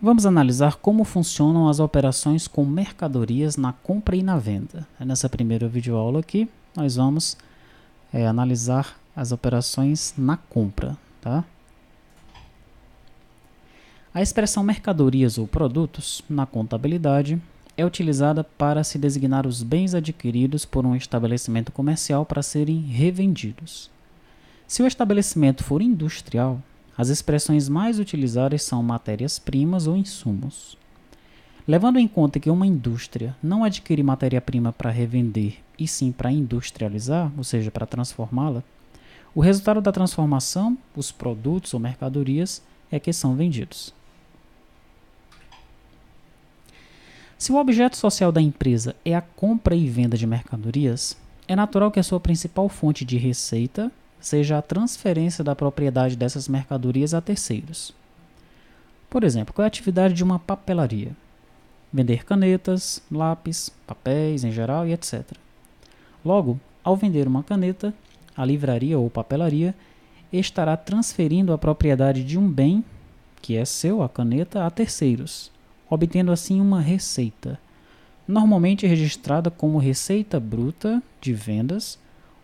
Vamos analisar como funcionam as operações com mercadorias na compra e na venda. É nessa primeira videoaula aqui, nós vamos é, analisar as operações na compra. Tá? A expressão mercadorias ou produtos na contabilidade é utilizada para se designar os bens adquiridos por um estabelecimento comercial para serem revendidos. Se o estabelecimento for industrial, as expressões mais utilizadas são matérias-primas ou insumos. Levando em conta que uma indústria não adquire matéria-prima para revender, e sim para industrializar, ou seja, para transformá-la, o resultado da transformação, os produtos ou mercadorias, é que são vendidos. Se o objeto social da empresa é a compra e venda de mercadorias, é natural que a sua principal fonte de receita seja a transferência da propriedade dessas mercadorias a terceiros. Por exemplo, qual é a atividade de uma papelaria? Vender canetas, lápis, papéis em geral e etc. Logo, ao vender uma caneta, a livraria ou papelaria estará transferindo a propriedade de um bem, que é seu, a caneta, a terceiros, obtendo assim uma receita, normalmente registrada como receita bruta de vendas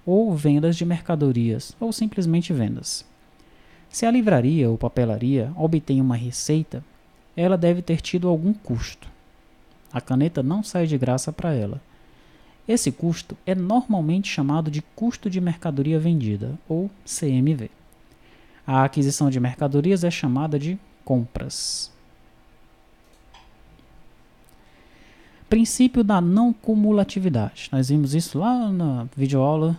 ou vendas de mercadorias, ou simplesmente vendas. Se a livraria ou papelaria obtém uma receita, ela deve ter tido algum custo. A caneta não sai de graça para ela. Esse custo é normalmente chamado de custo de mercadoria vendida, ou CMV. A aquisição de mercadorias é chamada de compras. Princípio da não cumulatividade. Nós vimos isso lá na videoaula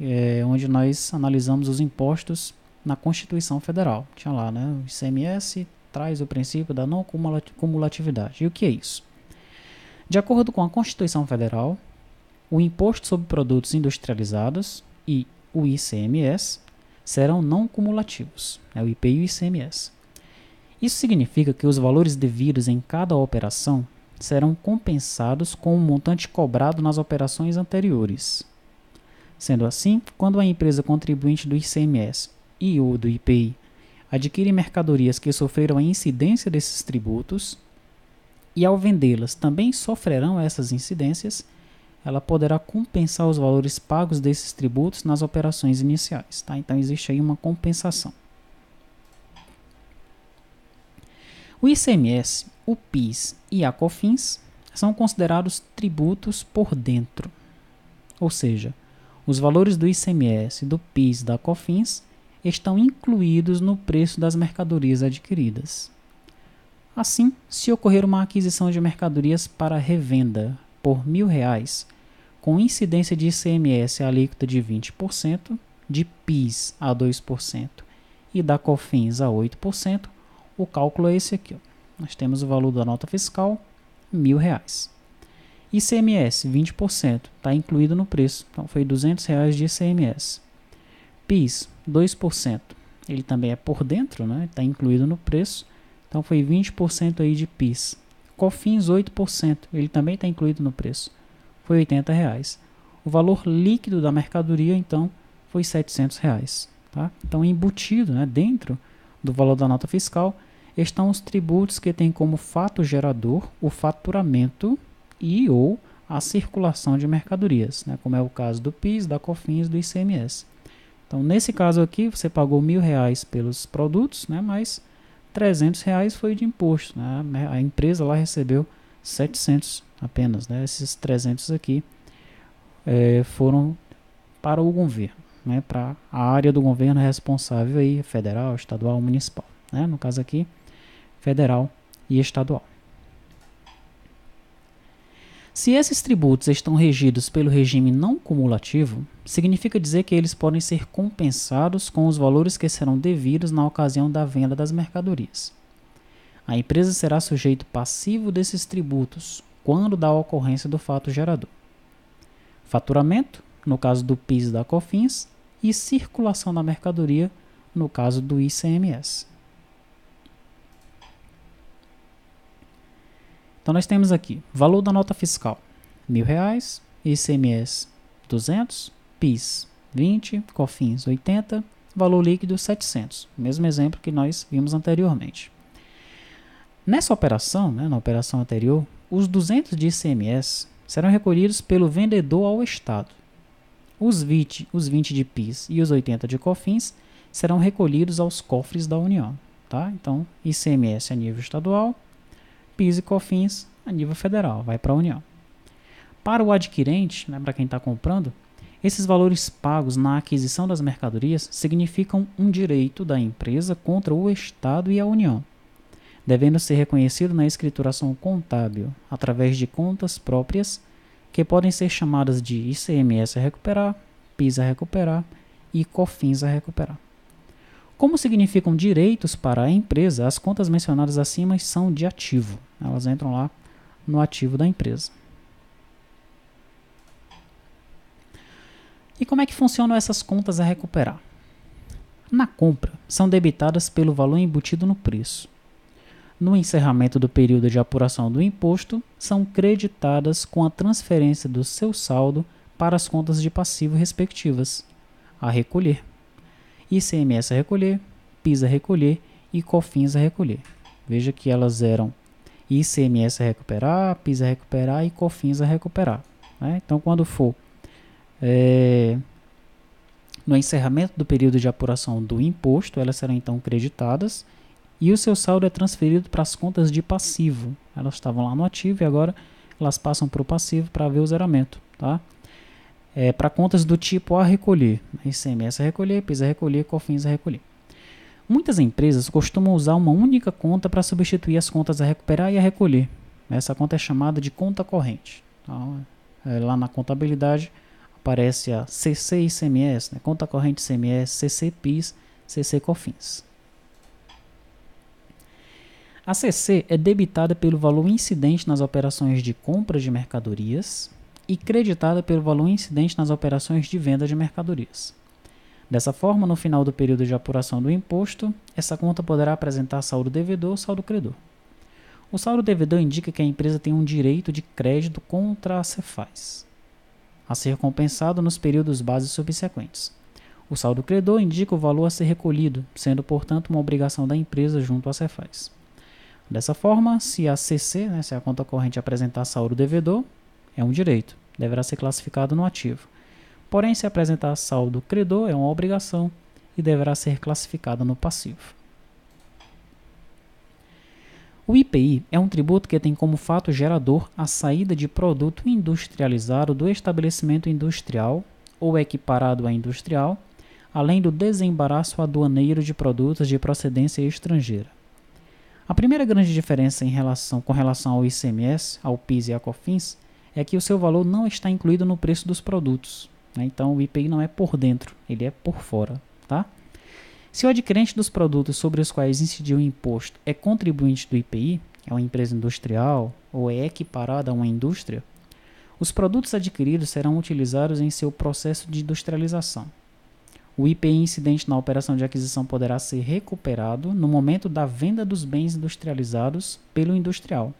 é, onde nós analisamos os impostos na Constituição Federal. Tinha lá, né? O ICMS traz o princípio da não cumulatividade. E o que é isso? De acordo com a Constituição Federal, o imposto sobre produtos industrializados e o ICMS serão não cumulativos, né? o IP e o ICMS. Isso significa que os valores devidos em cada operação serão compensados com o montante cobrado nas operações anteriores, Sendo assim, quando a empresa contribuinte do ICMS e ou do IPI adquire mercadorias que sofreram a incidência desses tributos e ao vendê-las também sofrerão essas incidências, ela poderá compensar os valores pagos desses tributos nas operações iniciais. Tá? Então existe aí uma compensação. O ICMS, o PIS e a COFINS são considerados tributos por dentro, ou seja, os valores do ICMS, do PIS e da COFINS estão incluídos no preço das mercadorias adquiridas. Assim, se ocorrer uma aquisição de mercadorias para revenda por R$ reais, com incidência de ICMS alíquota de 20%, de PIS a 2% e da COFINS a 8%, o cálculo é esse aqui. Nós temos o valor da nota fiscal, R$ reais. ICMS, 20%, está incluído no preço, então foi R$ 200 reais de ICMS. PIS, 2%, ele também é por dentro, né? está incluído no preço, então foi 20% aí de PIS. COFINS, 8%, ele também está incluído no preço, foi R$ 80. Reais. O valor líquido da mercadoria, então, foi R$ 700. Reais, tá? Então, embutido né, dentro do valor da nota fiscal, estão os tributos que têm como fato gerador o faturamento e ou a circulação de mercadorias, né, como é o caso do PIS, da COFINS, do ICMS. Então, nesse caso aqui, você pagou mil reais pelos produtos, né, mas 300 reais foi de imposto. Né, a empresa lá recebeu 700 apenas. Né, esses 300 aqui é, foram para o governo, né, para a área do governo responsável aí, federal, estadual, municipal. Né, no caso aqui, federal e estadual. Se esses tributos estão regidos pelo regime não cumulativo, significa dizer que eles podem ser compensados com os valores que serão devidos na ocasião da venda das mercadorias. A empresa será sujeito passivo desses tributos quando da ocorrência do fato gerador. Faturamento, no caso do PIS e da COFINS, e circulação da mercadoria, no caso do ICMS. Então nós temos aqui valor da nota fiscal mil reais, ICMS 200, PIS 20, COFINS 80, valor líquido 700. Mesmo exemplo que nós vimos anteriormente. Nessa operação, né, na operação anterior, os 200 de ICMS serão recolhidos pelo vendedor ao Estado. Os 20, os 20 de PIS e os 80 de COFINS serão recolhidos aos cofres da União. Tá? Então, ICMS a nível estadual, PIS e COFINS a nível federal, vai para a União. Para o adquirente, né, para quem está comprando, esses valores pagos na aquisição das mercadorias significam um direito da empresa contra o Estado e a União, devendo ser reconhecido na escrituração contábil através de contas próprias que podem ser chamadas de ICMS a recuperar, PIS a recuperar e COFINS a recuperar. Como significam direitos para a empresa, as contas mencionadas acima são de ativo. Elas entram lá no ativo da empresa. E como é que funcionam essas contas a recuperar? Na compra, são debitadas pelo valor embutido no preço. No encerramento do período de apuração do imposto, são creditadas com a transferência do seu saldo para as contas de passivo respectivas, a recolher. ICMS a recolher, PIS a recolher e COFINS a recolher. Veja que elas eram ICMS a recuperar, PIS a recuperar e COFINS a recuperar. Né? Então, quando for é, no encerramento do período de apuração do imposto, elas serão então creditadas e o seu saldo é transferido para as contas de passivo. Elas estavam lá no ativo e agora elas passam para o passivo para ver o zeramento. Tá? é, para contas do tipo a recolher, né? ICMS a recolher, PIS a recolher, COFINS a recolher. Muitas empresas costumam usar uma única conta para substituir as contas a recuperar e a recolher. Essa conta é chamada de conta corrente. Então, é, lá na contabilidade aparece a CC ICMS, né? conta corrente ICMS, CC PIS, CC COFINS. A CC é debitada pelo valor incidente nas operações de compra de mercadorias, e creditada pelo valor incidente nas operações de venda de mercadorias. Dessa forma, no final do período de apuração do imposto, essa conta poderá apresentar saldo devedor ou saldo credor. O saldo devedor indica que a empresa tem um direito de crédito contra a Cefaz, a ser compensado nos períodos base subsequentes. O saldo credor indica o valor a ser recolhido, sendo, portanto, uma obrigação da empresa junto à Cefaz. Dessa forma, se a CC, né, se a conta corrente apresentar saldo devedor, é um direito, deverá ser classificado no ativo. Porém, se apresentar saldo credor, é uma obrigação e deverá ser classificada no passivo. O IPI é um tributo que tem como fato gerador a saída de produto industrializado do estabelecimento industrial ou equiparado a industrial, além do desembaraço aduaneiro de produtos de procedência estrangeira. A primeira grande diferença em relação, com relação ao ICMS, ao PIS e à COFINS é que o seu valor não está incluído no preço dos produtos. Né? Então, o IPI não é por dentro, ele é por fora. Tá? Se o adquirente dos produtos sobre os quais incidiu o imposto é contribuinte do IPI, é uma empresa industrial ou é equiparada a uma indústria, os produtos adquiridos serão utilizados em seu processo de industrialização. O IPI incidente na operação de aquisição poderá ser recuperado no momento da venda dos bens industrializados pelo industrial.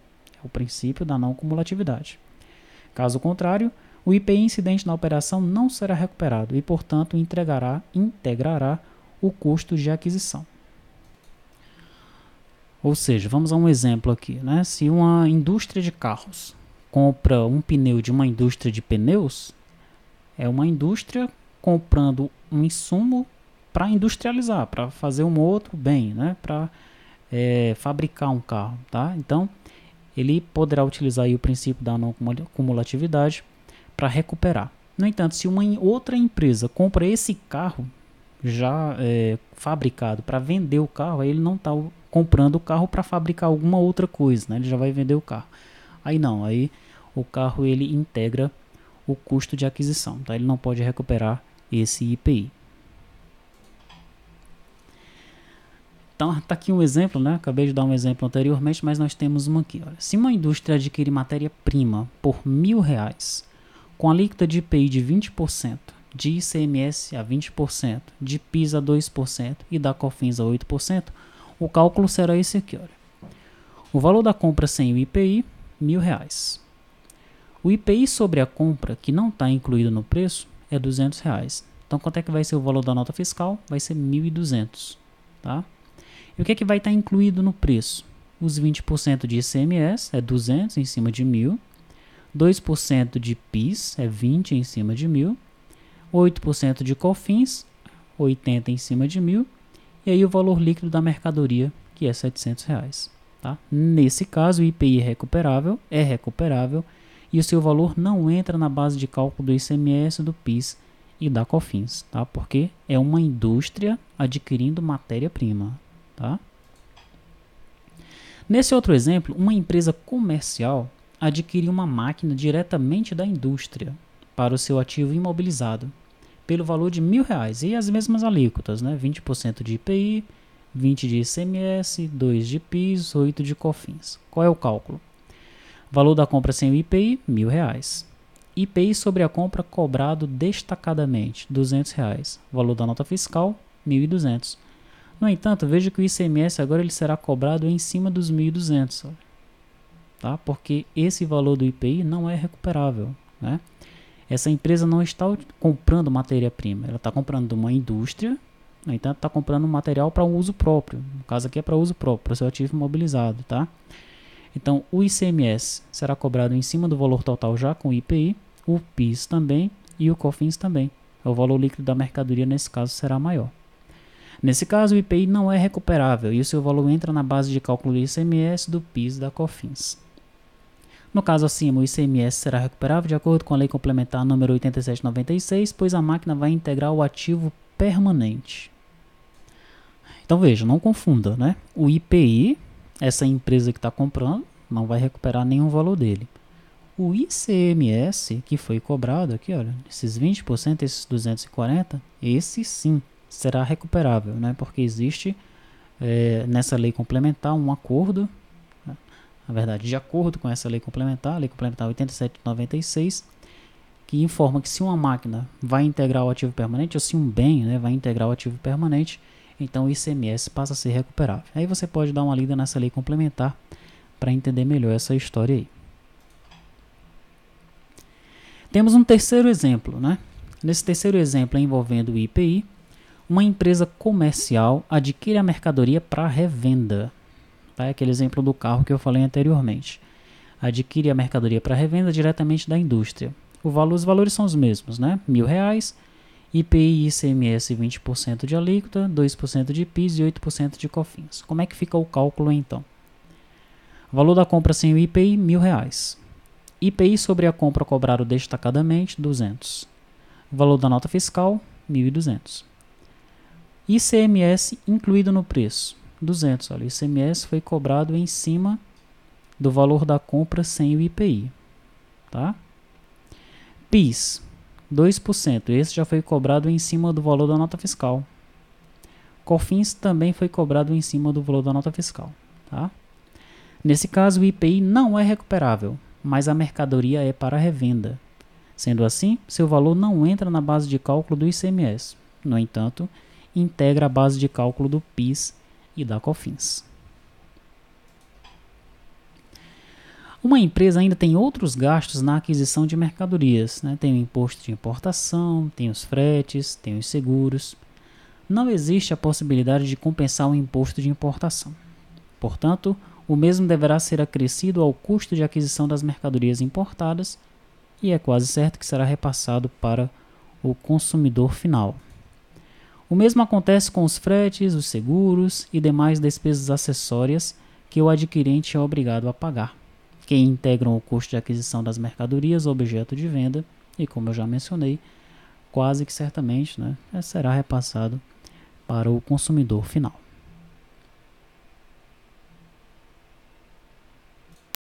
É o princípio da não cumulatividade. Caso contrário, o IPI incidente na operação não será recuperado e, portanto, entregará, integrará o custo de aquisição. Ou seja, vamos a um exemplo aqui. Né? Se uma indústria de carros compra um pneu de uma indústria de pneus, é uma indústria comprando um insumo para industrializar, para fazer um outro bem, né? para é, eh, fabricar um carro. Tá? Então, ele poderá utilizar o princípio da não cumulatividade para recuperar. No entanto, se uma outra empresa compra esse carro já é, fabricado para vender o carro, aí ele não está comprando o carro para fabricar alguma outra coisa, né? ele já vai vender o carro. Aí não, aí o carro ele integra o custo de aquisição, tá? ele não pode recuperar esse IPI. Então, está aqui um exemplo, né? Acabei de dar um exemplo anteriormente, mas nós temos uma aqui. Olha. Se uma indústria adquire matéria-prima por mil reais, com alíquota de IPI de 20%, de ICMS a 20%, de PIS a 2% e da COFINS a 8%, o cálculo será esse aqui, olha. O valor da compra sem o IPI, mil reais. O IPI sobre a compra, que não está incluído no preço, é 200 reais. Então, quanto é que vai ser o valor da nota fiscal? Vai ser 1.200, tá? E o que, é que vai estar tá incluído no preço? Os 20% de ICMS é 200 em cima de 1.000, 2% de PIS é 20 em cima de 1.000, 8% de COFINS, 80 em cima de 1.000, e aí o valor líquido da mercadoria, que é 700 reais. Tá? Nesse caso, o IPI é recuperável é recuperável e o seu valor não entra na base de cálculo do ICMS, do PIS e da COFINS, tá? porque é uma indústria adquirindo matéria-prima. Tá? Nesse outro exemplo, uma empresa comercial adquire uma máquina diretamente da indústria para o seu ativo imobilizado pelo valor de mil reais e as mesmas alíquotas, né? 20% de IPI, 20 de ICMS, 2 de PIS, 8 de COFINS. Qual é o cálculo? Valor da compra sem o IPI, mil reais. IPI sobre a compra cobrado destacadamente, 200 reais. Valor da nota fiscal, 1.200. No entanto, veja que o ICMS agora ele será cobrado em cima dos 1.200, tá? porque esse valor do IPI não é recuperável. Né? Essa empresa não está comprando matéria-prima, ela está comprando de uma indústria, no entanto, está comprando um material para uso próprio. No caso aqui é para uso próprio, para seu ativo imobilizado. Tá? Então, o ICMS será cobrado em cima do valor total já com o IPI, o PIS também e o COFINS também. É o valor líquido da mercadoria, nesse caso, será maior. Nesse caso, o IPI não é recuperável e o seu valor entra na base de cálculo do ICMS, do PIS da COFINS. No caso acima, o ICMS será recuperável de acordo com a Lei Complementar nº 8796, pois a máquina vai integrar o ativo permanente. Então veja, não confunda, né? O IPI, essa empresa que está comprando, não vai recuperar nenhum valor dele. O ICMS que foi cobrado aqui, olha, esses 20%, esses 240, esse sim será recuperável, né? porque existe é, nessa lei complementar um acordo, né? na verdade, de acordo com essa lei complementar, a lei complementar 8796, que informa que se uma máquina vai integrar o ativo permanente, ou se um bem né, vai integrar o ativo permanente, então o ICMS passa a ser recuperável. Aí você pode dar uma lida nessa lei complementar para entender melhor essa história aí. Temos um terceiro exemplo, né? Nesse terceiro exemplo é envolvendo o IPI, uma empresa comercial adquire a mercadoria para revenda. Tá? Aquele exemplo do carro que eu falei anteriormente. Adquire a mercadoria para revenda diretamente da indústria. O valor, os valores são os mesmos, né? Mil reais, IPI e ICMS 20% de alíquota, 2% de PIS e 8% de COFINS. Como é que fica o cálculo então? O valor da compra sem o IPI, mil reais. IPI sobre a compra cobrado destacadamente, 200. O valor da nota fiscal, 1.200. ICMS incluído no preço. 200, olha, o ICMS foi cobrado em cima do valor da compra sem o IPI, tá? PIS, 2%, esse já foi cobrado em cima do valor da nota fiscal. COFINS também foi cobrado em cima do valor da nota fiscal, tá? Nesse caso, o IPI não é recuperável, mas a mercadoria é para revenda. Sendo assim, seu valor não entra na base de cálculo do ICMS. No entanto, integra a base de cálculo do PIS e da COFINS. Uma empresa ainda tem outros gastos na aquisição de mercadorias. Né? Tem o imposto de importação, tem os fretes, tem os seguros. Não existe a possibilidade de compensar o imposto de importação. Portanto, o mesmo deverá ser acrescido ao custo de aquisição das mercadorias importadas e é quase certo que será repassado para o consumidor final. O mesmo acontece com os fretes, os seguros e demais despesas acessórias que o adquirente é obrigado a pagar, que integram o custo de aquisição das mercadorias objeto de venda e, como eu já mencionei, quase que certamente né, será repassado para o consumidor final.